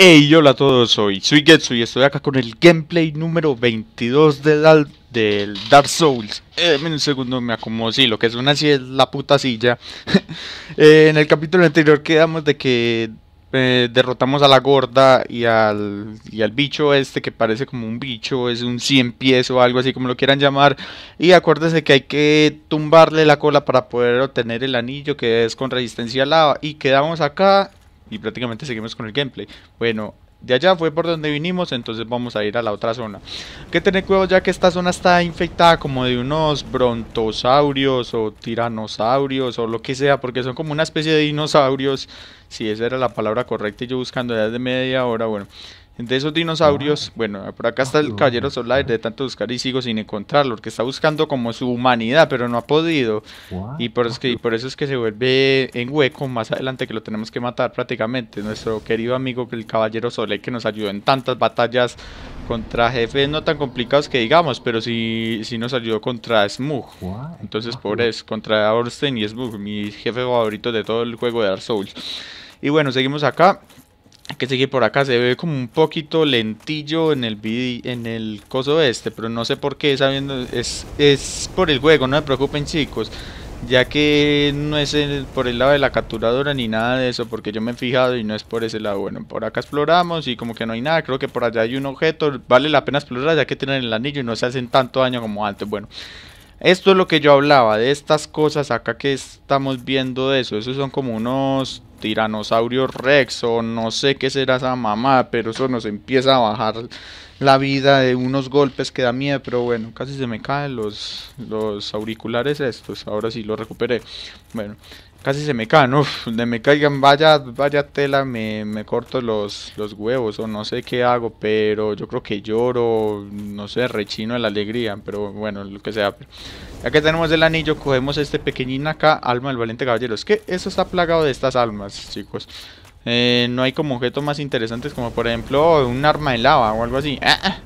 Hey, hola a todos, soy, soy Getsu y estoy acá con el gameplay número 22 de del Dark Souls. en eh, un segundo me acomodo, sí, lo que suena así es la puta silla. Eh, en el capítulo anterior quedamos de que eh, derrotamos a la gorda y al, y al bicho este que parece como un bicho, es un cien pies o algo así como lo quieran llamar. Y acuérdense que hay que tumbarle la cola para poder obtener el anillo que es con resistencia a lava. Y quedamos acá y prácticamente seguimos con el gameplay. Bueno, de allá fue por donde vinimos, entonces vamos a ir a la otra zona. Hay que tener cuidado ya que esta zona está infectada como de unos brontosaurios o tiranosaurios o lo que sea, porque son como una especie de dinosaurios. Si esa era la palabra correcta y yo buscando de media hora, bueno de esos dinosaurios, ah. bueno, por acá está el ah, caballero solar de tanto buscar y sigo sin encontrarlo, porque está buscando como su humanidad, pero no ha podido. Y por, eso que, por eso es que se vuelve en hueco más adelante que lo tenemos que matar prácticamente. Nuestro querido amigo el caballero solar que nos ayudó en tantas batallas contra jefes no tan complicados que digamos, pero sí, nos ayudó contra Smoog. Entonces, ah, por eso, contra Orsten y Smoog. Mi jefe favorito de todo el juego de Dark Souls. Y bueno, seguimos acá que seguir por acá se ve como un poquito lentillo en el en el coso este, pero no sé por qué, sabiendo es es por el juego, no se preocupen chicos, ya que no es por el lado de la capturadora ni nada de eso, porque yo me he fijado y no es por ese lado. Bueno, por acá exploramos y como que no hay nada, creo que por allá hay un objeto, vale la pena explorar ya que tienen el anillo y no se hacen tanto daño como antes. Bueno, esto es lo que yo hablaba, de estas cosas acá que estamos viendo de eso. Esos son como unos tiranosaurios rex o no sé qué será esa mamá, pero eso nos empieza a bajar la vida de unos golpes que da miedo. Pero bueno, casi se me caen los, los auriculares estos. Ahora sí lo recuperé. Bueno, Casi se me caen, uff, de me caigan, vaya, vaya tela, me, corto los, huevos o no sé qué hago, pero yo creo que lloro, no sé, rechino de la alegría, pero bueno, lo que sea. ya que tenemos el anillo, cogemos este pequeñín acá, alma del valiente caballero. Es que eso está plagado de estas almas, chicos. Eh, no hay como objetos más interesantes como por ejemplo un arma de lava o algo así. Ah, ah.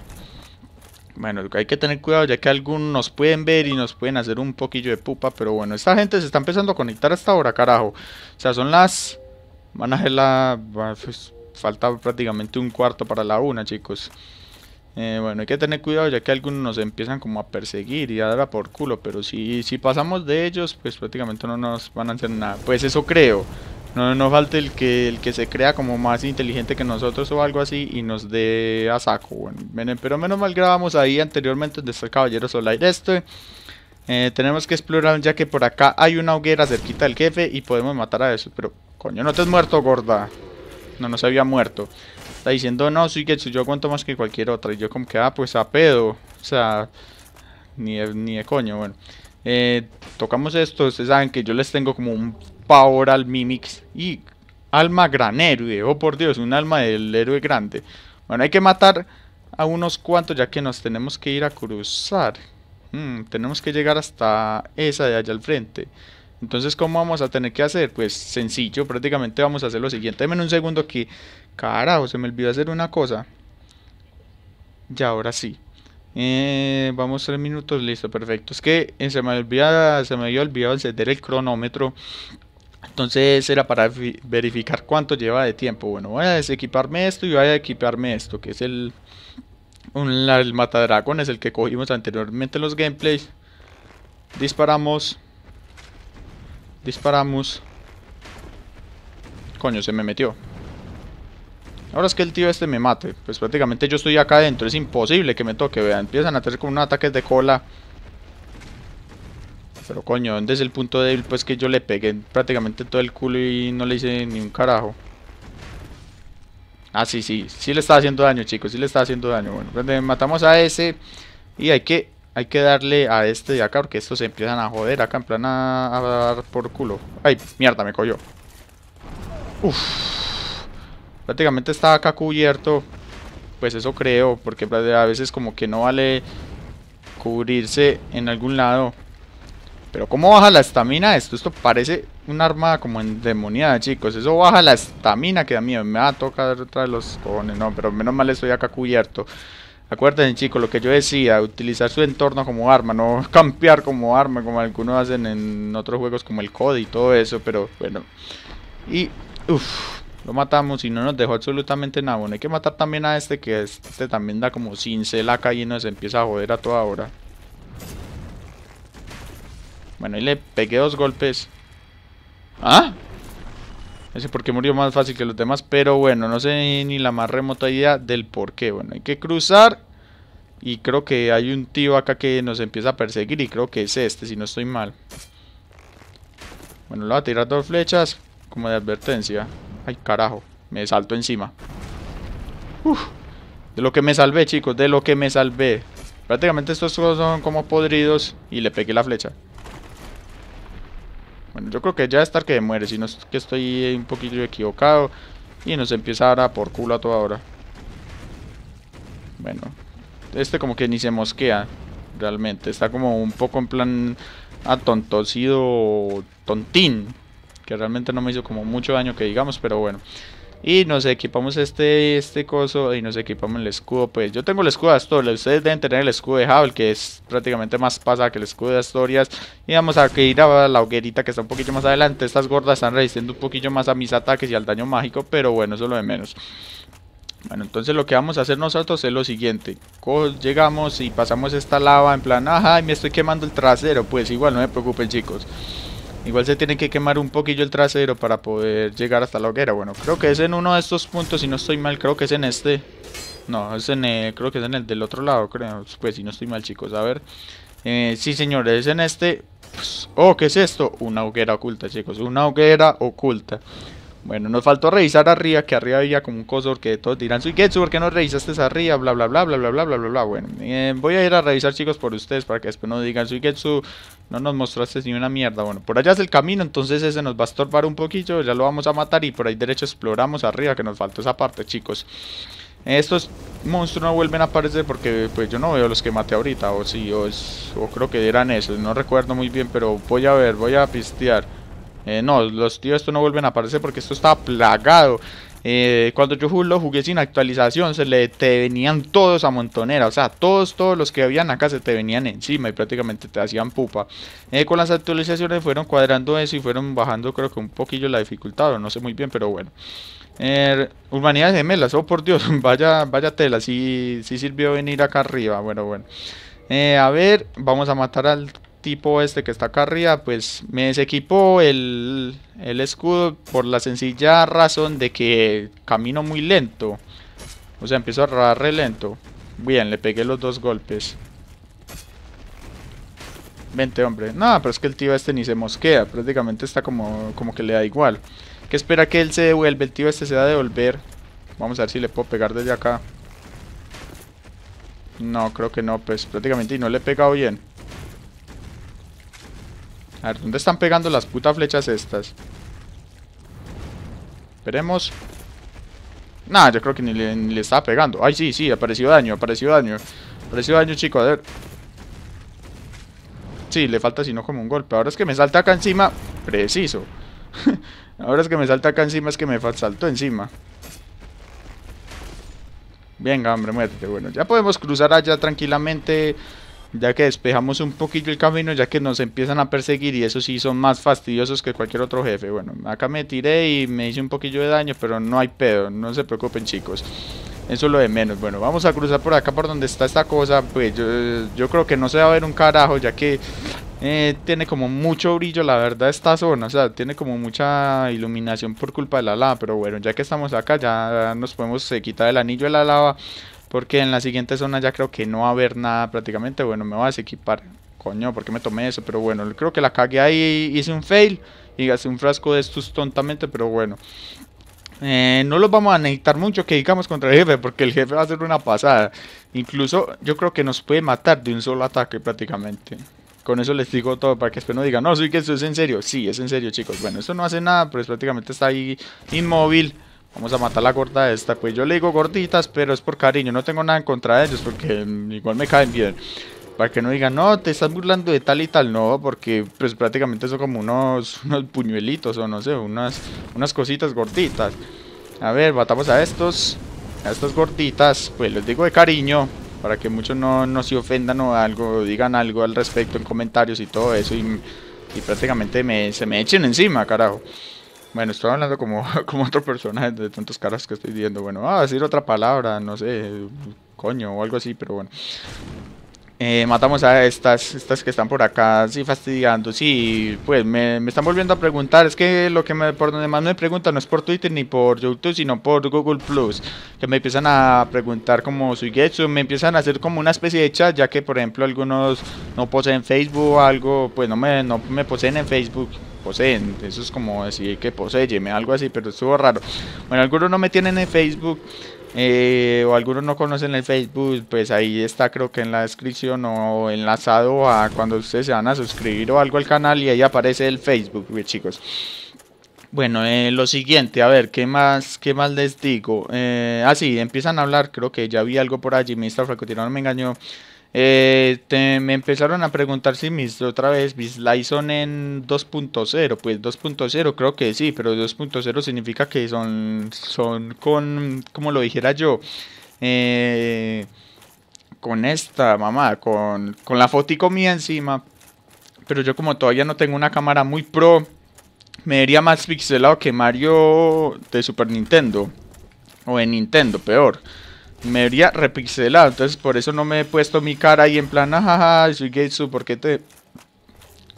Bueno, hay que tener cuidado ya que algunos nos pueden ver y nos pueden hacer un poquillo de pupa. Pero bueno, esta gente se está empezando a conectar hasta ahora, carajo. O sea, son las... Van a hacer la... Pues, falta prácticamente un cuarto para la una, chicos. Eh, bueno, hay que tener cuidado ya que algunos nos empiezan como a perseguir y a dar a por culo. Pero si, si pasamos de ellos, pues prácticamente no nos van a hacer nada. Pues eso creo. No, nos falte el que, el que se crea como más inteligente que nosotros o algo así y nos dé a saco. pero menos mal grabamos ahí anteriormente está el Caballero Solar este. Eh, tenemos que explorar ya que por acá hay una hoguera cerquita del jefe y podemos matar a eso. Pero, coño, no te has muerto, gorda. No, no se había muerto. Está diciendo, no, que yo aguanto más que cualquier otra. Y yo como que, ah, pues a pedo. O sea, ni de, ni coño, bueno. Eh, tocamos esto, ustedes saben que yo les tengo como un Power al Mimix y alma gran héroe. oh por Dios, un alma del héroe grande. Bueno, hay que matar a unos cuantos ya que nos tenemos que ir a cruzar. Hmm, tenemos que llegar hasta esa de allá al frente. Entonces, ¿cómo vamos a tener que hacer? Pues sencillo, prácticamente vamos a hacer lo siguiente. Deme un segundo aquí. Carajo, se me olvidó hacer una cosa. Ya, ahora sí. Eh, vamos tres minutos, listo, perfecto. Es que eh, se me, se me había olvidado encender el cronómetro. Entonces era para verificar cuánto lleva de tiempo. Bueno, voy a desequiparme esto y voy a equiparme esto, que es el, el matadragón, es el que cogimos anteriormente en los gameplays. Disparamos. Disparamos. Coño, se me metió. Ahora es que el tío este me mate. Pues prácticamente yo estoy acá adentro. Es imposible que me toque. Vean, empiezan a hacer como un ataque de cola. Pero coño, ¿dónde es el punto débil? Pues que yo le pegué prácticamente todo el culo y no le hice ni un carajo. Ah, sí, sí. Sí le estaba haciendo daño, chicos. Sí le estaba haciendo daño. Bueno, pues, matamos a ese. Y hay que, hay que darle a este de acá. Porque estos se empiezan a joder acá. En plan a, dar por culo. Ay, mierda, me cogió. Uf. Prácticamente estaba acá cubierto. Pues eso creo. Porque pues, a veces como que no vale cubrirse en algún lado. Pero cómo baja la estamina esto, esto parece un arma como endemoniada, chicos. Eso baja la estamina que da miedo. Me va a tocar otra de los cojones, no, pero menos mal estoy acá cubierto. Acuérdense, chicos, lo que yo decía, utilizar su entorno como arma, no campear como arma, como algunos hacen en otros juegos como el COD y todo eso, pero bueno. Y, uff, lo matamos y no nos dejó absolutamente nada. Bueno, hay que matar también a este que este también da como cincel acá y nos empieza a joder a toda hora. Bueno, y le pegué dos golpes. ¿Ah? Ese porque murió más fácil que los demás. Pero bueno, no sé ni la más remota idea del por qué. Bueno, hay que cruzar. Y creo que hay un tío acá que nos empieza a perseguir. Y creo que es este, si no estoy mal. Bueno, le voy a tirar dos flechas. Como de advertencia. Ay, carajo. Me salto encima. Uf, de lo que me salvé, chicos. De lo que me salvé. Prácticamente estos son como podridos. Y le pegué la flecha. Bueno, yo creo que ya estar que muere, si no es que estoy un poquito equivocado y nos empieza a por culo a toda hora. Bueno, este como que ni se mosquea realmente, está como un poco en plan atontocido, tontín, que realmente no me hizo como mucho daño que digamos, pero bueno. Y nos equipamos este, este coso y nos equipamos el escudo. Pues yo tengo el escudo de Astorias. Ustedes deben tener el escudo de Havel, que es prácticamente más pasada que el escudo de Astorias. Y vamos a ir a la hoguerita que está un poquito más adelante. Estas gordas están resistiendo un poquito más a mis ataques y al daño mágico, pero bueno, eso lo de menos. Bueno, entonces lo que vamos a hacer nosotros es lo siguiente. Llegamos y pasamos esta lava en plan, ajá, me estoy quemando el trasero. Pues igual, no me preocupen chicos. Igual se tiene que quemar un poquillo el trasero para poder llegar hasta la hoguera. Bueno, creo que es en uno de estos puntos, si no estoy mal, creo que es en este. No, es en, eh, creo que es en el del otro lado, creo. Pues si no estoy mal, chicos, a ver. Eh, sí, señores, es en este. Pues, oh, ¿qué es esto? Una hoguera oculta, chicos. Una hoguera oculta. Bueno, nos faltó revisar arriba, que arriba había como un coso que todos dirán, Suigetsu, ¿por qué no revisaste arriba? Bla, bla, bla, bla, bla, bla, bla, bla, bla. Bueno, eh, voy a ir a revisar, chicos, por ustedes, para que después no digan, getsu. no nos mostraste ni una mierda. Bueno, por allá es el camino, entonces ese nos va a estorbar un poquito, ya lo vamos a matar y por ahí derecho exploramos arriba, que nos faltó esa parte, chicos. Estos monstruos no vuelven a aparecer porque pues yo no veo los que maté ahorita, o si o, o creo que eran esos, no recuerdo muy bien, pero voy a ver, voy a pistear. Eh, no, los tíos esto no vuelven a aparecer porque esto estaba plagado. Eh, cuando yo lo jugué sin actualización, se le te venían todos a montonera. O sea, todos, todos los que habían acá se te venían encima y prácticamente te hacían pupa. Eh, con las actualizaciones fueron cuadrando eso y fueron bajando, creo que un poquillo la dificultad, o no sé muy bien, pero bueno. Humanidades gemelas, oh por Dios, vaya, vaya tela, sí, sí sirvió venir acá arriba. Bueno, bueno. a ver, vamos a matar al tipo este que está acá arriba, pues me desequipó el, el escudo por la sencilla razón de que camino muy lento. O sea, empiezo a rodar re lento. Bien, le pegué los dos golpes. Vente, hombre. Nada, pero es que el tío este ni se mosquea. Prácticamente está como, como que le da igual. Que espera que él se devuelve. El tío este se va a devolver. Vamos a ver si le puedo pegar desde acá. No, creo que no. Pues prácticamente y no le he pegado bien. A ver, ¿dónde están pegando las putas flechas estas? Esperemos. Nah, yo creo que ni le, estaba pegando. Ay, sí, sí, apareció daño, apareció daño. Apareció daño, chico, a ver. Sí, le falta sino como un golpe. Ahora es que me salta acá encima. Preciso. Ahora es que me salta acá encima, es que me saltó encima. Venga, hombre, muérete. Bueno, ya podemos cruzar allá tranquilamente ya que despejamos un poquillo el camino, ya que nos empiezan a perseguir y eso sí son más fastidiosos que cualquier otro jefe. Bueno, acá me tiré y me hice un poquillo de daño, pero no hay pedo, no se preocupen chicos. Eso es lo de menos. Bueno, vamos a cruzar por acá por donde está esta cosa. Pues yo, creo que no se va a ver un carajo, ya que eh, tiene como mucho brillo, la verdad, esta zona. O sea, tiene como mucha iluminación por culpa de la lava. Pero bueno, ya que estamos acá, ya nos podemos eh, quitar el anillo de la lava porque en la siguiente zona ya creo que no va a haber nada prácticamente. Bueno, me voy a desequipar. Coño, ¿por qué me tomé eso? Pero bueno, creo que la cagué ahí. Hice un fail. Y un frasco de estos tontamente. Pero bueno. Eh, no los vamos a necesitar mucho que digamos contra el jefe. Porque el jefe va a hacer una pasada. Incluso yo creo que nos puede matar de un solo ataque prácticamente. Con eso les digo todo para que después no digan, no, soy que eso es en serio. Sí, es en serio, chicos. Bueno, eso no hace nada, pero es prácticamente está ahí inmóvil. Vamos a matar a la gorda esta. Pues yo le digo gorditas, pero es por cariño. No tengo nada en contra de ellos porque igual me caen bien. Para que no digan, no, te estás burlando de tal y tal. No, porque pues prácticamente son como unos, unos puñuelitos o no sé, unas, unas cositas gorditas. A ver, matamos a estos. A estas gorditas. Pues les digo de cariño. Para que muchos no, no se ofendan o algo, digan algo al respecto en comentarios y todo eso. Y, y prácticamente se me echen encima, carajo. Bueno, estoy hablando como, como otro personaje de tantos caras que estoy viendo. Bueno, a decir otra palabra, no sé, coño o algo así, pero bueno. Eh, matamos a estas, estas que están por acá, así fastidiando, sí, pues me, me, están volviendo a preguntar, es que lo que por donde más me preguntan no es por Twitter ni por YouTube, sino por Google Plus, que me empiezan a preguntar como soy Getsu, me empiezan a hacer como una especie de chat, ya que por ejemplo algunos no poseen Facebook, o algo, pues no me, no me poseen en Facebook, poseen. Eso es como decir que poseyeme, algo así, pero estuvo raro. Bueno, algunos no me tienen en Facebook. Eh, o algunos no conocen el Facebook, pues ahí está creo que en la descripción o enlazado a cuando ustedes se van a suscribir o algo al canal y ahí aparece el Facebook, chicos. Bueno, eh, lo siguiente, a ver, ¿qué más, qué más les digo? así eh, ah, sí, empiezan a hablar, creo que ya vi algo por allí, Mr. no me engañó. Eh, me empezaron a preguntar si mis otra vez mis son en 2.0. Pues 2.0 creo que sí, pero 2.0 significa que son, son con, como lo dijera yo, eh, con esta mamá, con, la fotico mía encima. Pero yo como todavía no tengo una cámara muy pro, me diría más pixelado que Mario de Super Nintendo. O en Nintendo, peor me habría repixelado. Entonces, por eso no me he puesto mi cara ahí en plan, ajaja, ah, ¿por qué te...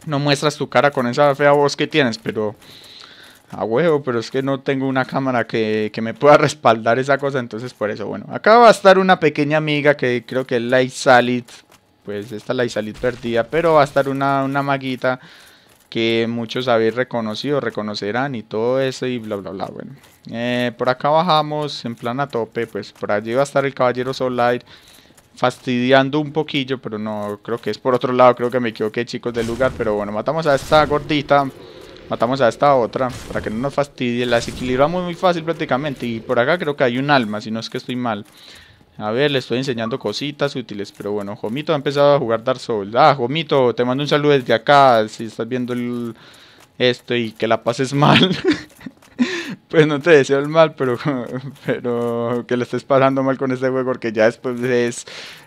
No muestras tu cara con esa fea voz que tienes? Pero, a huevo, pero es que no tengo una cámara que, que me pueda respaldar esa cosa. Entonces, por eso, bueno. Acá va a estar una pequeña amiga que creo que es Light Pues esta Light Salid perdida, pero va a estar una, una maguita que muchos habéis reconocido, reconocerán y todo eso y bla bla bla. Bueno, eh, por acá bajamos en plan a tope, pues por allí va a estar el caballero Light fastidiando un poquillo, pero no, creo que es por otro lado, creo que me equivoqué chicos del lugar, pero bueno, matamos a esta gordita, matamos a esta otra, para que no nos fastidie, la desequilibramos muy fácil prácticamente y por acá creo que hay un alma, si no es que estoy mal. A ver, le estoy enseñando cositas útiles. Pero bueno, Jomito ha empezado a jugar Dark Souls. Ah, Jomito, te mando un saludo desde acá. Si estás viendo esto y que la pases mal. pues no te deseo el mal, pero, pero que le estés pasando mal con este juego. Porque ya después es,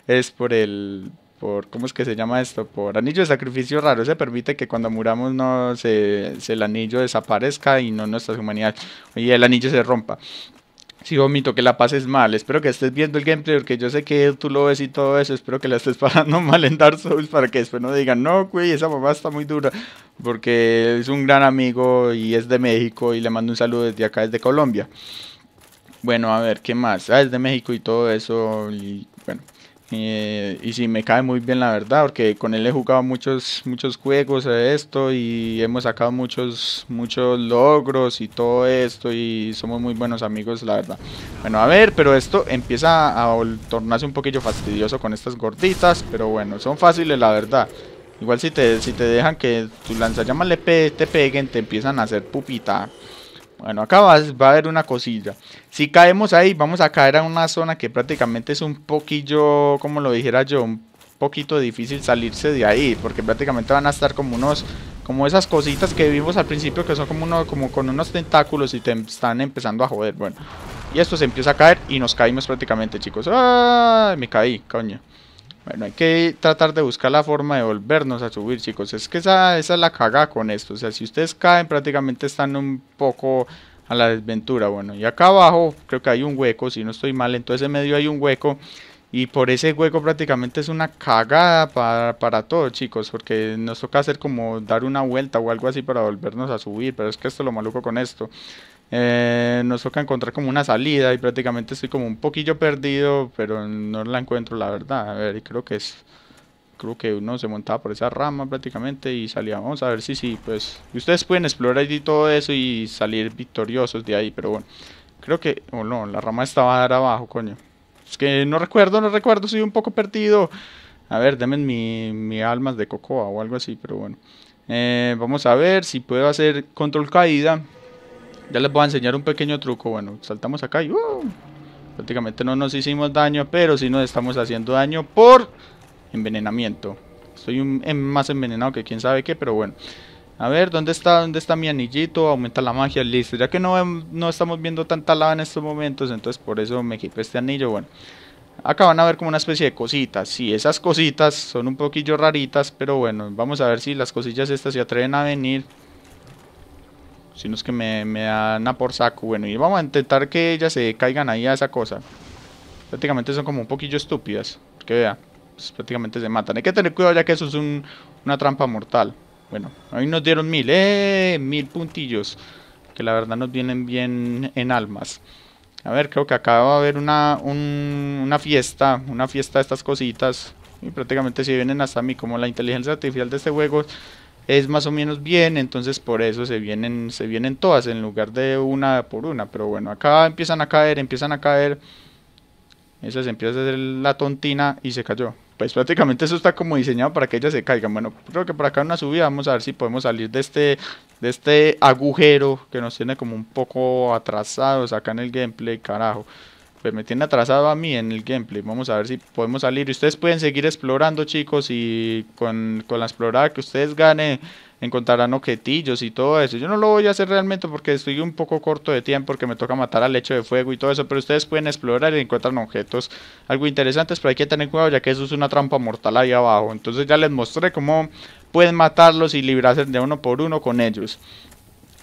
es por el... Por, ¿Cómo es que se llama esto? Por anillo de sacrificio raro. Se permite que cuando muramos no el anillo desaparezca y no nuestra humanidad. Y el anillo se rompa. Sí, vomito, que la pases mal. Espero que estés viendo el gameplay porque yo sé que tú lo ves y todo eso. Espero que la estés pasando mal en Dark Souls para que después no digan, no, güey, esa mamá está muy dura. Porque es un gran amigo y es de México y le mando un saludo desde acá, desde Colombia. Bueno, a ver, ¿qué más? Ah, es de México y todo eso. Eh, y sí, me cae muy bien la verdad, porque con él he jugado muchos, muchos juegos de esto y hemos sacado muchos, muchos logros y todo esto y somos muy buenos amigos, la verdad. Bueno, a ver, pero esto empieza a tornarse un poquillo fastidioso con estas gorditas, pero bueno, son fáciles la verdad. Igual si te, si te dejan que tu lanzallamas le te peguen, te empiezan a hacer pupita. Bueno, acá va, a haber una cosilla. Si caemos ahí, vamos a caer a una zona que prácticamente es un poquillo, como lo dijera yo, un poquito difícil salirse de ahí. Porque prácticamente van a estar como unos, como esas cositas que vimos al principio que son como, uno, como con unos tentáculos y te están empezando a joder. Bueno, y esto se empieza a caer y nos caímos prácticamente, chicos. Me caí, coño. Bueno, hay que tratar de buscar la forma de volvernos a subir, chicos. Es que esa, esa es la cagada con esto. O sea, si ustedes caen, prácticamente están un poco a la desventura. Bueno, y acá abajo creo que hay un hueco, si no estoy mal. Entonces en medio hay un hueco. Y por ese hueco prácticamente es una cagada para, para todos, chicos. Porque nos toca hacer como dar una vuelta o algo así para volvernos a subir. Pero es que esto es lo maluco con esto. Eh, nos toca encontrar como una salida y prácticamente estoy como un poquillo perdido, pero no la encuentro la verdad. A ver, creo que es creo que uno se montaba por esa rama prácticamente y salía. Vamos a ver si sí, pues ustedes pueden explorar ahí todo eso y salir victoriosos de ahí, pero bueno. Creo que, o oh, no, la rama estaba abajo, coño. Es que no recuerdo, no recuerdo, soy un poco perdido. A ver, denme mi, mi almas de cocoa o algo así, pero bueno. Eh, vamos a ver si puedo hacer control caída. Ya les voy a enseñar un pequeño truco. Bueno, saltamos acá y... Uh, prácticamente no nos hicimos daño, pero sí nos estamos haciendo daño por envenenamiento. Estoy más envenenado que quién sabe qué, pero bueno. A ver, ¿dónde está, dónde está mi anillito? Aumenta la magia, listo. Ya que no, em, no estamos viendo tanta lava en estos momentos, entonces por eso me equipé este anillo. Bueno, acá van a ver como una especie de cositas. Sí, esas cositas son un poquillo raritas, pero bueno, vamos a ver si las cosillas estas se atreven a venir. Si no es que me, me dan a por saco. Bueno, y vamos a intentar que ellas se caigan ahí a esa cosa. Prácticamente son como un poquillo estúpidas. Que vea, pues, prácticamente se matan. Hay que tener cuidado ya que eso es una trampa mortal. Bueno, ahí nos dieron mil. ¡Eh! Mil puntillos. Que la verdad nos vienen bien en almas. A ver, creo que acá va a haber una, una fiesta. Una fiesta de estas cositas. Y prácticamente si vienen hasta mí, como la inteligencia artificial de este juego es más o menos bien, entonces por eso se vienen, se vienen todas en lugar de una por una. Pero bueno, acá empiezan a caer, empiezan a caer. Esa se empieza a hacer la tontina y se cayó. Pues prácticamente eso está como diseñado para que ellas se caigan. Bueno, creo que por acá una subida vamos a ver si podemos salir de este, de este agujero que nos tiene como un poco atrasados acá en el gameplay, carajo. Pues, me tiene atrasado a mí en el gameplay. Vamos a ver si podemos salir. Ustedes pueden seguir explorando, chicos, y con, la explorada que ustedes ganen encontrarán objetillos y todo eso. Yo no lo voy a hacer realmente porque estoy un poco corto de tiempo porque me toca matar al lecho de fuego y todo eso, pero ustedes pueden explorar y encuentran objetos algo interesantes, pero hay que tener cuidado ya que eso es una trampa mortal ahí abajo. Entonces ya les mostré cómo pueden matarlos y librarse de uno por uno con ellos.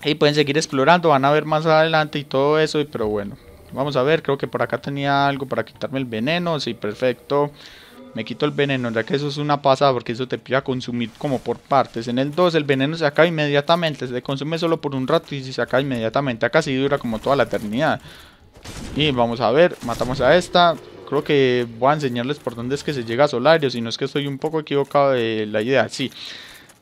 Y pueden seguir explorando, van a ver más adelante y todo eso, pero bueno. Vamos a ver, creo que por acá tenía algo para quitarme el veneno. Sí, perfecto. Me quito el veneno, ya que eso es una pasada porque eso te pide a consumir como por partes. En el 2 el veneno se acaba inmediatamente, se consume solo por un rato y se acaba inmediatamente. Acá sí dura como toda la eternidad. Y vamos a ver, matamos a esta. Creo que voy a enseñarles por dónde es que se llega a Solario, si no es que estoy un poco equivocado de la idea. Sí,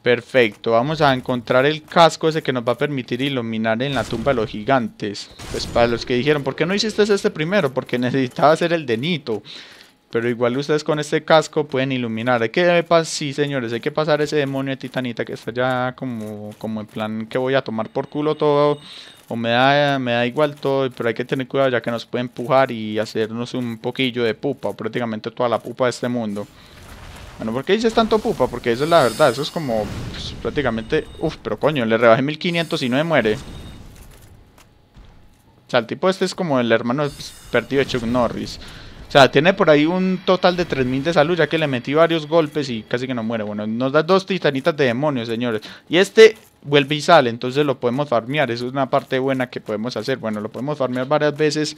Perfecto, vamos a encontrar el casco ese que nos va a permitir iluminar en la tumba de los gigantes. Pues para los que dijeron, ¿por qué no hiciste este primero? Porque necesitaba hacer el denito Pero igual ustedes con este casco pueden iluminar. Hay que sí, señores, hay que pasar ese demonio de titanita que está ya como, como en plan que voy a tomar por culo todo. O me da, me da igual todo, pero hay que tener cuidado ya que nos puede empujar y hacernos un poquillo de pupa, prácticamente toda la pupa de este mundo. Bueno, ¿por qué dices tanto pupa? Porque eso es la verdad, eso es como pues, prácticamente... Uf, pero coño, le rebajé 1500 y no me muere. O sea, el tipo este es como el hermano pues, perdido de Chuck Norris. O sea, tiene por ahí un total de 3000 de salud, ya que le metí varios golpes y casi que no muere. Bueno, nos da dos titanitas de demonios, señores. Y este vuelve y sale, entonces lo podemos farmear. Eso es una parte buena que podemos hacer. Bueno, lo podemos farmear varias veces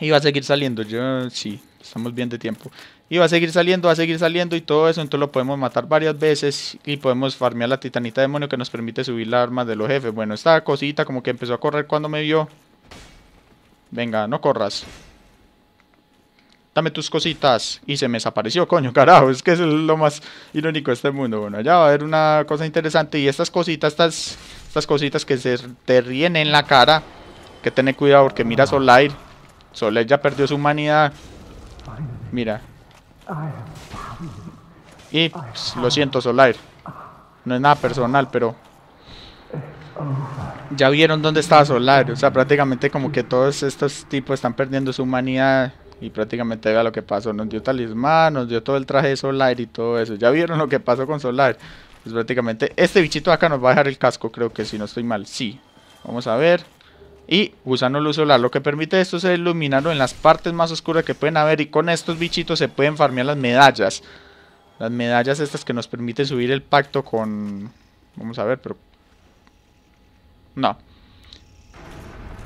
y va a seguir saliendo. Yo sí, estamos bien de tiempo. Y va a seguir saliendo, va a seguir saliendo y todo eso. Entonces lo podemos matar varias veces y podemos farmear la titanita demonio que nos permite subir la armas de los jefes. Bueno, esta cosita como que empezó a correr cuando me vio. Venga, no corras. Dame tus cositas. Y se me desapareció, coño, carajo. Es que es lo más irónico de este mundo. Bueno, allá va a haber una cosa interesante. Y estas cositas, estas, estas cositas que se te ríen en la cara. Que tener cuidado porque mira Solair. Solair ya perdió su humanidad. Mira. Y lo siento, Solar, No es nada personal, pero... Ya vieron dónde estaba Solar, O sea, prácticamente como que todos estos tipos están perdiendo su humanidad. Y prácticamente vea lo que pasó. Nos dio talismán, nos dio todo el traje de Solar y todo eso. Ya vieron lo que pasó con Solar. Pues prácticamente este bichito acá nos va a dejar el casco, creo que si no estoy mal. Sí. Vamos a ver y gusano solar, Lo que permite esto es iluminarlo en las partes más oscuras que pueden haber y con estos bichitos se pueden farmear las medallas. Las medallas estas que nos permiten subir el pacto con... Vamos a ver, pero... No.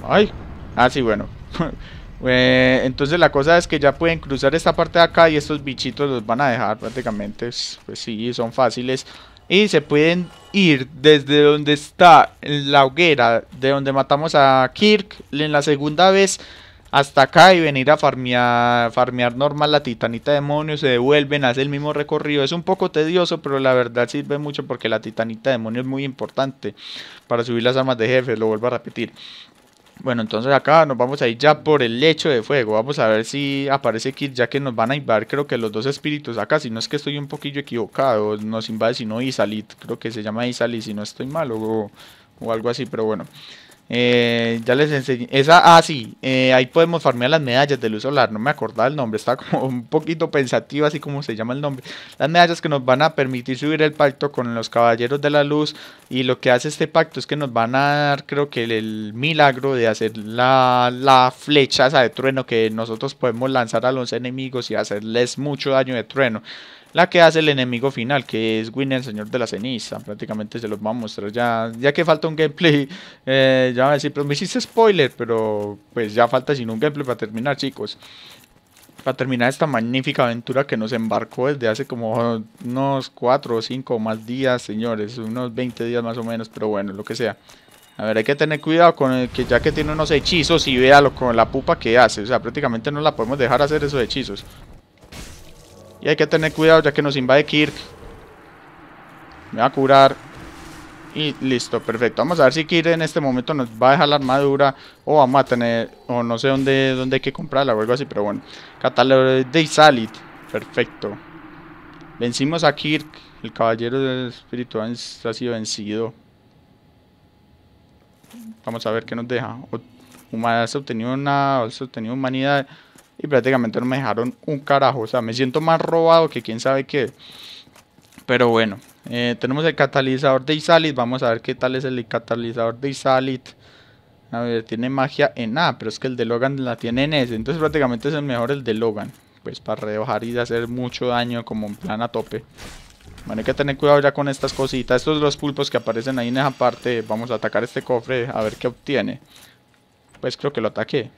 Ay. Ah, sí, bueno. Eh, entonces la cosa es que ya pueden cruzar esta parte de acá y estos bichitos los van a dejar prácticamente. Pues, pues sí, son fáciles. Y se pueden ir desde donde está la hoguera, de donde matamos a Kirk en la segunda vez, hasta acá y venir a farmear, farmear normal la titanita demonio, se devuelven, hace el mismo recorrido. Es un poco tedioso, pero la verdad sirve mucho porque la titanita demonio es muy importante para subir las armas de jefe, lo vuelvo a repetir. Bueno, entonces acá nos vamos a ir ya por el lecho de fuego. Vamos a ver si aparece Kid, ya que nos van a invadir, creo que los dos espíritus acá. Si no es que estoy un poquillo equivocado, nos invade, sino Isalit, creo que se llama Isalit, si no estoy mal, o, o algo así, pero bueno. Eh, ya les enseñé. ah, sí. Eh, ahí podemos farmear las medallas de luz solar. No me acordaba el nombre. Está como un poquito pensativo así como se llama el nombre. Las medallas que nos van a permitir subir el pacto con los caballeros de la luz. Y lo que hace este pacto es que nos van a dar, creo que, el, milagro de hacer la, la flecha esa de trueno que nosotros podemos lanzar a los enemigos y hacerles mucho daño de trueno la que hace el enemigo final, que es winner el Señor de la Ceniza. Prácticamente se los va a mostrar ya, ya que falta un gameplay, eh, ya pero me hiciste spoiler, pero pues ya falta sin un gameplay para terminar, chicos. Para terminar esta magnífica aventura que nos embarcó desde hace como unos 4 o 5 o más días, señores, unos 20 días más o menos, pero bueno, lo que sea. A ver, hay que tener cuidado con el que ya que tiene unos hechizos y véalo con la pupa que hace. O sea, prácticamente no la podemos dejar hacer esos hechizos. Y hay que tener cuidado ya que nos invade Kirk. Me va a curar. Y listo, perfecto. Vamos a ver si Kir en este momento nos va a dejar la armadura o vamos a tener, o no sé dónde, dónde hay que comprarla o algo así, pero bueno. Catálogo de Isalit perfecto. Vencimos a Kirk, el caballero del espíritu ha sido vencido. Vamos a ver qué nos deja. ha obtenido una, ha obtenido humanidad y prácticamente no me dejaron un carajo. O sea, me siento más robado que quién sabe qué. Pero bueno, eh, tenemos el catalizador de Isalit. Vamos a ver qué tal es el catalizador de Isalit. A ver, tiene magia en A, pero es que el de Logan la tiene en S. Entonces prácticamente es el mejor el de Logan. Pues para rebajar y hacer mucho daño como en plan a tope. Bueno, hay que tener cuidado ya con estas cositas. Estos dos los pulpos que aparecen ahí en esa parte. Vamos a atacar este cofre a ver qué obtiene. Pues creo que lo ataqué.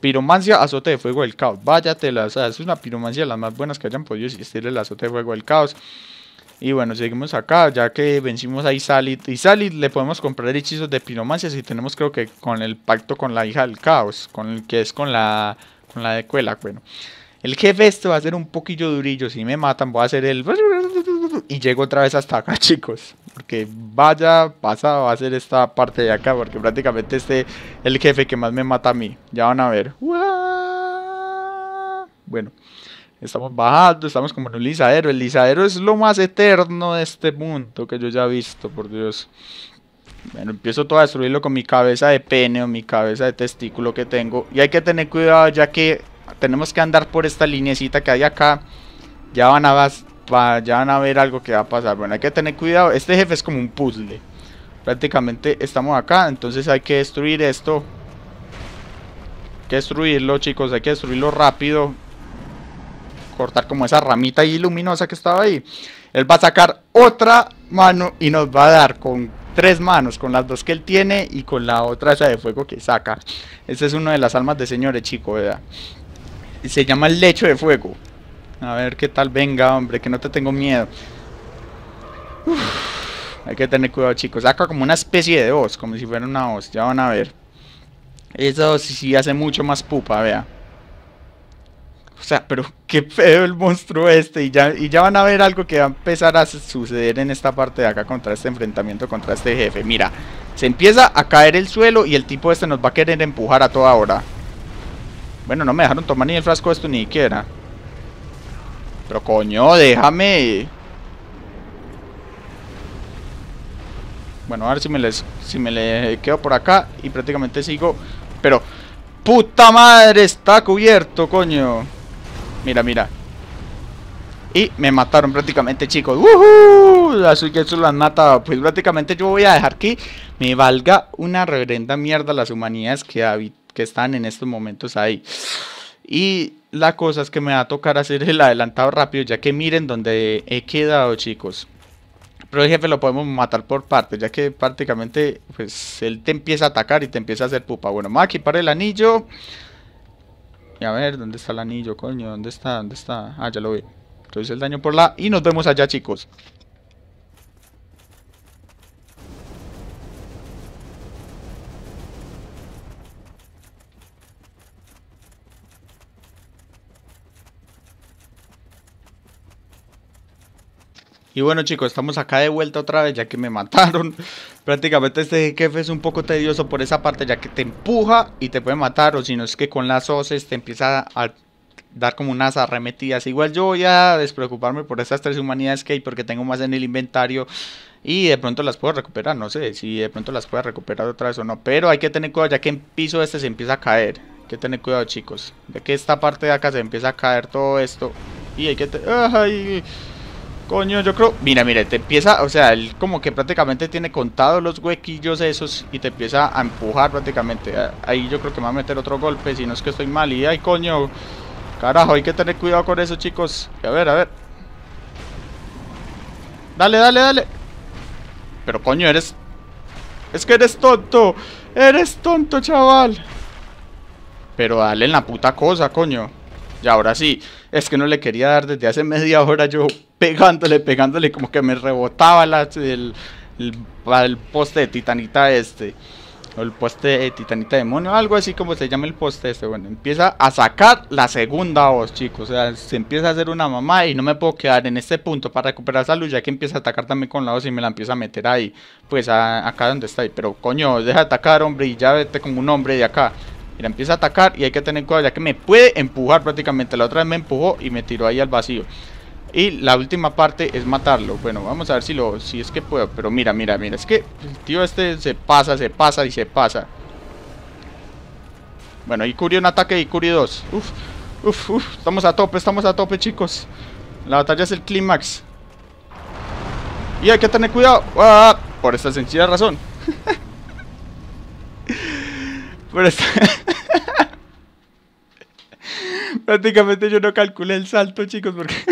Piromancia, azote de fuego del caos. Váyatela, o sea, es una piromancia de las más buenas que hayan podido existir el azote de fuego del caos. Y bueno, seguimos acá, ya que vencimos a y Isalid le podemos comprar hechizos de piromancia, si tenemos creo que con el pacto con la hija del caos, con el que es con la, con la de Cuela. Bueno, el jefe este va a ser un poquillo durillo, si me matan voy a hacer el... Y llego otra vez hasta acá chicos, porque vaya pasa, va a ser esta parte de acá, porque prácticamente este es el jefe que más me mata a mí. Ya van a ver. Bueno. Estamos bajando, estamos como en un lisadero. El lisadero es lo más eterno de este mundo que yo ya he visto, por Dios. Bueno, empiezo todo a destruirlo con mi cabeza de pene o mi cabeza de testículo que tengo. Y hay que tener cuidado ya que tenemos que andar por esta linecita que hay acá. Ya van a, ya van a ver algo que va a pasar. Bueno, hay que tener cuidado. Este jefe es como un puzzle. Prácticamente estamos acá, entonces hay que destruir esto. Hay que destruirlo, chicos. Hay que destruirlo rápido cortar como esa ramita ahí luminosa que estaba ahí. Él va a sacar otra mano y nos va a dar con tres manos, con las dos que él tiene y con la otra esa de fuego que saca. Esta es una de las almas de señores, chico, ¿verdad? Se llama el lecho de fuego. A ver qué tal venga, hombre, que no te tengo miedo. hay que tener cuidado, chicos. Saca como una especie de voz, como si fuera una voz. Ya van a ver. Eso sí hace mucho más pupa, vea o sea, pero qué pedo el monstruo este. Y ya, y ya van a ver algo que va a empezar a suceder en esta parte de acá contra este enfrentamiento, contra este jefe. Mira, se empieza a caer el suelo y el tipo este nos va a querer empujar a toda hora. Bueno, no me dejaron tomar ni el frasco de esto ni siquiera. Pero coño, déjame. Bueno, a ver si me, si me le quedo por acá y prácticamente sigo. Pero, puta madre, está cubierto, coño. Mira, mira. Y me mataron prácticamente, chicos. ¡Woohoo! Así que eso lo han matado. Pues prácticamente yo voy a dejar que me valga una reverenda mierda las humanidades que, que están en estos momentos ahí. Y la cosa es que me va a tocar hacer el adelantado rápido, ya que miren donde he quedado, chicos. Pero el jefe lo podemos matar por partes, ya que prácticamente pues él te empieza a atacar y te empieza a hacer pupa. Bueno, vamos a equipar el anillo. Y a ver, ¿dónde está el anillo, coño? ¿Dónde está? ¿Dónde está? Ah, ya lo vi. entonces el daño por la... Y nos vemos allá, chicos. Y bueno chicos, estamos acá de vuelta otra vez ya que me mataron prácticamente este jefe es un poco tedioso por esa parte, ya que te empuja y te puede matar, o si no es que con las hoces te empieza a dar como unas arremetidas. Igual yo voy a despreocuparme por estas tres humanidades que hay porque tengo más en el inventario y de pronto las puedo recuperar, no sé si de pronto las puedo recuperar otra vez o no, pero hay que tener cuidado ya que en piso este se empieza a caer. Hay que tener cuidado, chicos, de que esta parte de acá se empieza a caer todo esto y hay que ¡Ay! Coño, yo creo... Mira, mira, te empieza... O sea, él como que prácticamente tiene contados los huequillos esos y te empieza a empujar prácticamente. Ahí yo creo que me va a meter otro golpe, si no es que estoy mal. Y ay, coño. Carajo, hay que tener cuidado con eso, chicos. A ver, a ver. Dale, dale, dale. Pero coño, eres... Es que eres tonto. Eres tonto, chaval. Pero dale en la puta cosa, coño. Y ahora sí. Es que no le quería dar desde hace media hora yo pegándole, pegándole, como que me rebotaba la, el, poste de titanita este. O el poste de titanita demonio, algo así como se llama el poste este. Bueno, empieza a sacar la segunda voz, chicos. O sea, se empieza a hacer una mamá y no me puedo quedar en este punto para recuperar salud, ya que empieza a atacar también con la voz y me la empieza a meter ahí. Pues acá donde está Pero coño, deja de atacar, hombre, y ya vete como un hombre de acá. Mira, empieza a atacar y hay que tener cuidado, ya que me puede empujar prácticamente. La otra vez me empujó y me tiró ahí al vacío. Y la última parte es matarlo. Bueno, vamos a ver si lo si es que puedo. Pero mira, mira, mira. Es que el tío este se pasa, se pasa y se pasa. Bueno, Ikuri un ataque, Ikuri dos. Uf, uf, uf. Estamos a tope, estamos a tope, chicos. La batalla es el clímax. Y hay que tener cuidado. Ah, por esta sencilla razón. por esta... Prácticamente yo no calculé el salto, chicos, porque...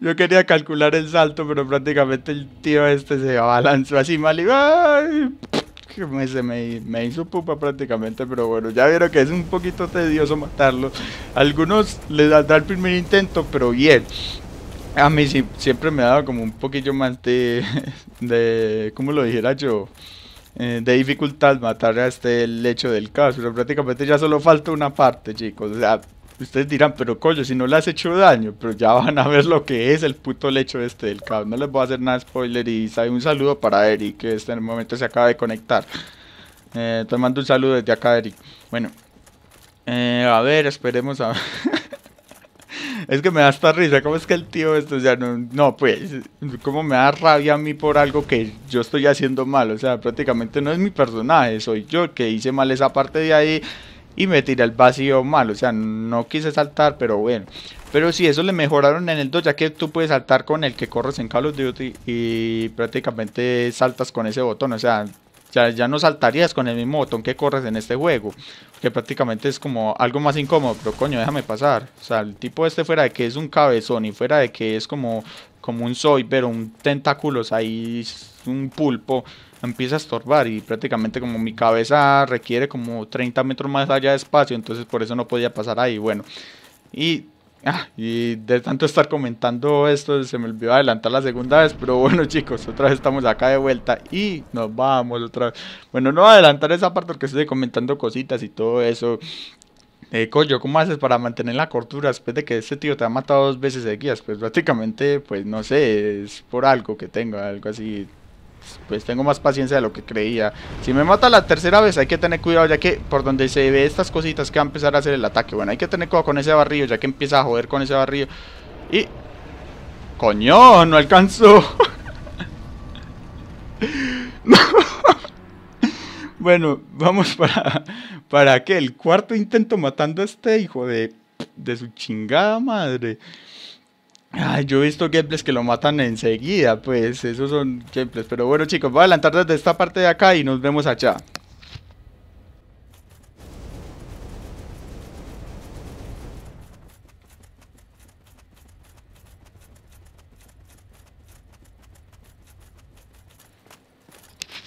Yo quería calcular el salto, pero prácticamente el tío este se abalanzó así mal y ¡ay! Me, hizo pupa prácticamente, pero bueno, ya vieron que es un poquito tedioso matarlo. Algunos les da el primer intento, pero bien. A mí siempre me daba como un poquito más de, ¿cómo lo dijera yo? Eh, de dificultad matar a este el lecho del caso, pero prácticamente ya solo falta una parte, chicos. O sea, Ustedes dirán, pero coño, si no le has hecho daño, pero ya van a ver lo que es el puto lecho este del cabrón. No les voy a hacer nada spoiler y un saludo para Eric, que este en el momento se acaba de conectar. Eh, te mando un saludo desde acá, Eric. Bueno, eh, a ver, esperemos a es que me da esta risa, ¿cómo es que el tío esto? O sea, no, no, pues, Como me da rabia a mí por algo que yo estoy haciendo mal? O sea, prácticamente no es mi personaje, soy yo que hice mal esa parte de ahí y me tiré al vacío mal. O sea, no quise saltar, pero bueno. Pero sí, eso le mejoraron en el 2, ya que tú puedes saltar con el que corres en Call of Duty y prácticamente saltas con ese botón. O sea, ya, no saltarías con el mismo botón que corres en este juego. Que prácticamente es como algo más incómodo, pero coño, déjame pasar. O sea, el tipo este fuera de que es un cabezón y fuera de que es como, como un soy, pero un tentáculos ahí un pulpo empieza a estorbar y prácticamente como mi cabeza requiere como 30 metros más allá de espacio, entonces por eso no podía pasar ahí. Bueno, y, ah, y de tanto estar comentando esto se me olvidó adelantar la segunda vez, pero bueno chicos, otra vez estamos acá de vuelta y nos vamos otra vez. Bueno, no adelantar esa parte porque estoy comentando cositas y todo eso. Eh, Coyo, ¿cómo haces para mantener la cordura después de que este tío te ha matado dos veces de guías Pues prácticamente, pues no sé, es por algo que tengo, algo así, pues tengo más paciencia de lo que creía. Si me mata la tercera vez hay que tener cuidado ya que por donde se ve estas cositas que va a empezar a hacer el ataque. Bueno, hay que tener cuidado con ese barrillo ya que empieza a joder con ese barrillo. Y... Coño, no alcanzó. Bueno, vamos para... ¿Para que El cuarto intento matando a este hijo de... De su chingada madre. Ay, yo he visto gameplays que lo matan enseguida, pues esos son gameplays. Pero bueno chicos, voy a adelantar desde esta parte de acá y nos vemos allá.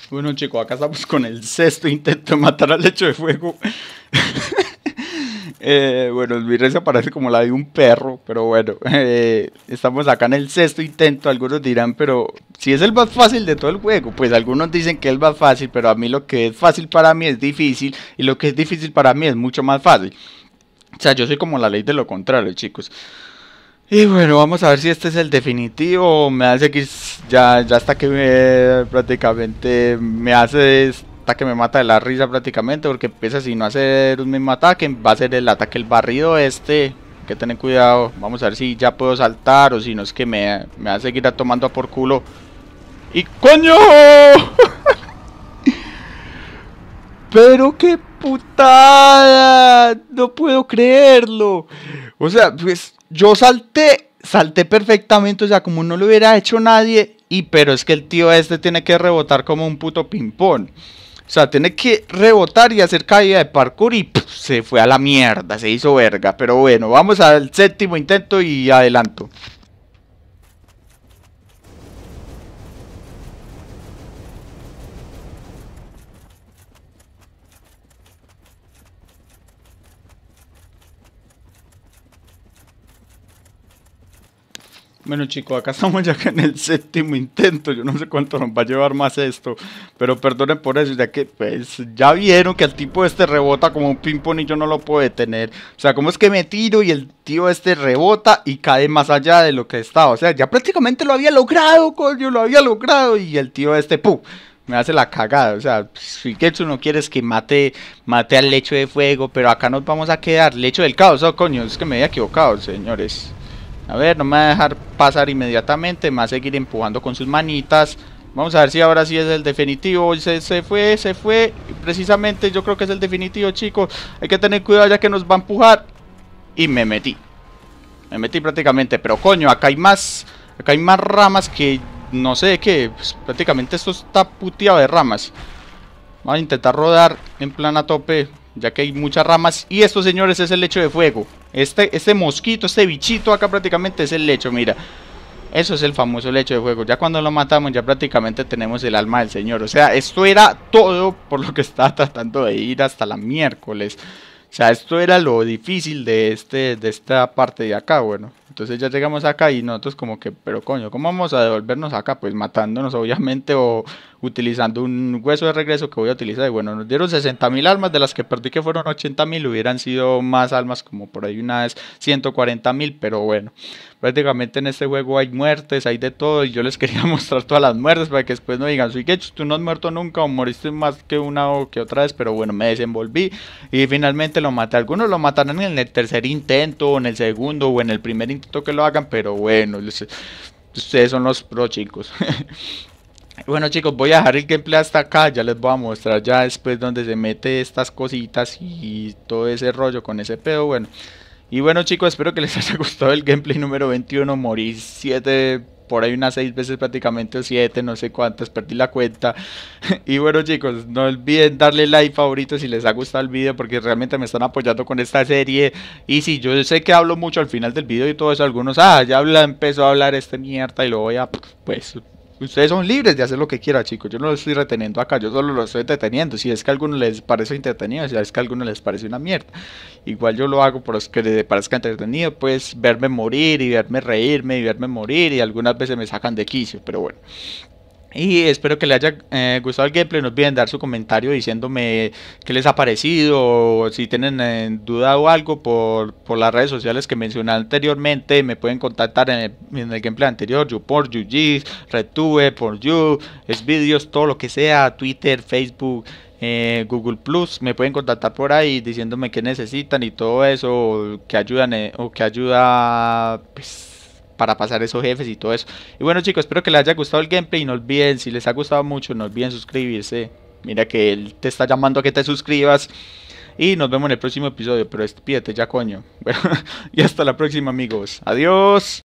Bueno chicos, acá estamos con el sexto intento de matar al lecho de fuego. Eh, bueno, reza parece como la de un perro, pero bueno, eh, estamos acá en el sexto intento, algunos dirán, pero si es el más fácil de todo el juego, pues algunos dicen que es más fácil, pero a mí lo que es fácil para mí es difícil y lo que es difícil para mí es mucho más fácil. O sea, yo soy como la ley de lo contrario, chicos. Y bueno, vamos a ver si este es el definitivo. Me hace que ya, ya hasta que prácticamente me hace que me mata de la risa prácticamente, porque empieza si no hacer un mismo ataque, va a ser el ataque el barrido este. Hay que tener cuidado, vamos a ver si ya puedo saltar o si no es que me, me va a seguir tomando a por culo. ¡Y coño! Pero qué putada, no puedo creerlo. O sea, pues yo salté, salté perfectamente, o sea, como no lo hubiera hecho nadie, y pero es que el tío este tiene que rebotar como un puto ping-pong. O sea, tiene que rebotar y hacer caída de parkour y se fue a la mierda, se hizo verga. Pero bueno, vamos al séptimo intento y adelanto. Bueno chicos, acá estamos ya en el séptimo intento, yo no sé cuánto nos va a llevar más esto, pero perdonen por eso, ya que pues ya vieron que el tipo este rebota como un ping pong y yo no lo puedo detener, o sea, cómo es que me tiro y el tío este rebota y cae más allá de lo que estaba, o sea, ya prácticamente lo había logrado, coño, lo había logrado y el tío este, ¡pum! me hace la cagada. O sea, tú no quieres que mate, mate al lecho de fuego, pero acá nos vamos a quedar. Lecho del caos, oh, coño, es que me había equivocado, señores. A ver, no me va a dejar pasar inmediatamente. Me va a seguir empujando con sus manitas. Vamos a ver si ahora sí es el definitivo. Se, fue, se fue. Precisamente yo creo que es el definitivo, chicos. Hay que tener cuidado ya que nos va a empujar. Y me metí. Me metí prácticamente. Pero coño, acá hay más. Acá hay más ramas que no sé qué. Pues, prácticamente esto está puteado de ramas. Vamos a intentar rodar en plan a tope ya que hay muchas ramas. Y esto, señores, es el lecho de fuego. Este, este mosquito, este bichito acá prácticamente es el lecho, mira. Eso es el famoso lecho de fuego. Ya cuando lo matamos, ya prácticamente tenemos el alma del señor. O sea, esto era todo por lo que estaba tratando de ir hasta la miércoles. O sea, esto era lo difícil de, este, de esta parte de acá, bueno. Entonces ya llegamos acá y nosotros como que, pero coño, ¿cómo vamos a devolvernos acá? Pues matándonos obviamente o utilizando un hueso de regreso que voy a utilizar. Y bueno, nos dieron 60.000 mil almas, de las que perdí que fueron 80.000 hubieran sido más almas como por ahí unas vez mil, pero bueno, prácticamente en este juego hay muertes, hay de todo y yo les quería mostrar todas las muertes para que después no digan, soy que tú no has muerto nunca o moriste más que una o que otra vez, pero bueno, me desenvolví y finalmente lo maté. Algunos lo mataron en el tercer intento o en el segundo o en el primer intento que lo hagan, pero bueno, ustedes son los pro chicos. bueno chicos, voy a dejar el gameplay hasta acá, ya les voy a mostrar ya después donde se mete estas cositas y todo ese rollo con ese pedo, bueno. Y bueno chicos, espero que les haya gustado el gameplay número 21, morir 7 por ahí unas seis veces prácticamente o siete, no sé cuántas, perdí la cuenta. y bueno chicos, no olviden darle like favorito si les ha gustado el video porque realmente me están apoyando con esta serie. Y si yo sé que hablo mucho al final del video y todo eso, algunos, ah, ya habla, empezó a hablar este mierda y lo voy a, pues, Ustedes son libres de hacer lo que quieran, chicos. Yo no lo estoy reteniendo acá, yo solo lo estoy deteniendo. Si es que a alguno les parece entretenido, si es que a alguno les parece una mierda. Igual yo lo hago por los que les parezca entretenido, pues verme morir y verme reírme y verme morir y algunas veces me sacan de quicio, pero bueno. Y espero que les haya eh, gustado el gameplay. No olviden dar su comentario diciéndome qué les ha parecido. O si tienen eh, duda o algo por, por, las redes sociales que mencioné anteriormente. Me pueden contactar en el, gameplay anterior. YouPort, YouGis, Retube, por You, vídeos todo lo que sea. Twitter, Facebook. Eh, Google Plus, me pueden contactar por ahí diciéndome qué necesitan y todo eso, que ayudan, o que ayuda, pues, para pasar esos jefes y todo eso. Y bueno chicos, espero que les haya gustado el gameplay y no olviden, si les ha gustado mucho, no olviden suscribirse. Mira que él te está llamando a que te suscribas. Y nos vemos en el próximo episodio, pero despídete ya coño. Bueno, y hasta la próxima amigos. Adiós.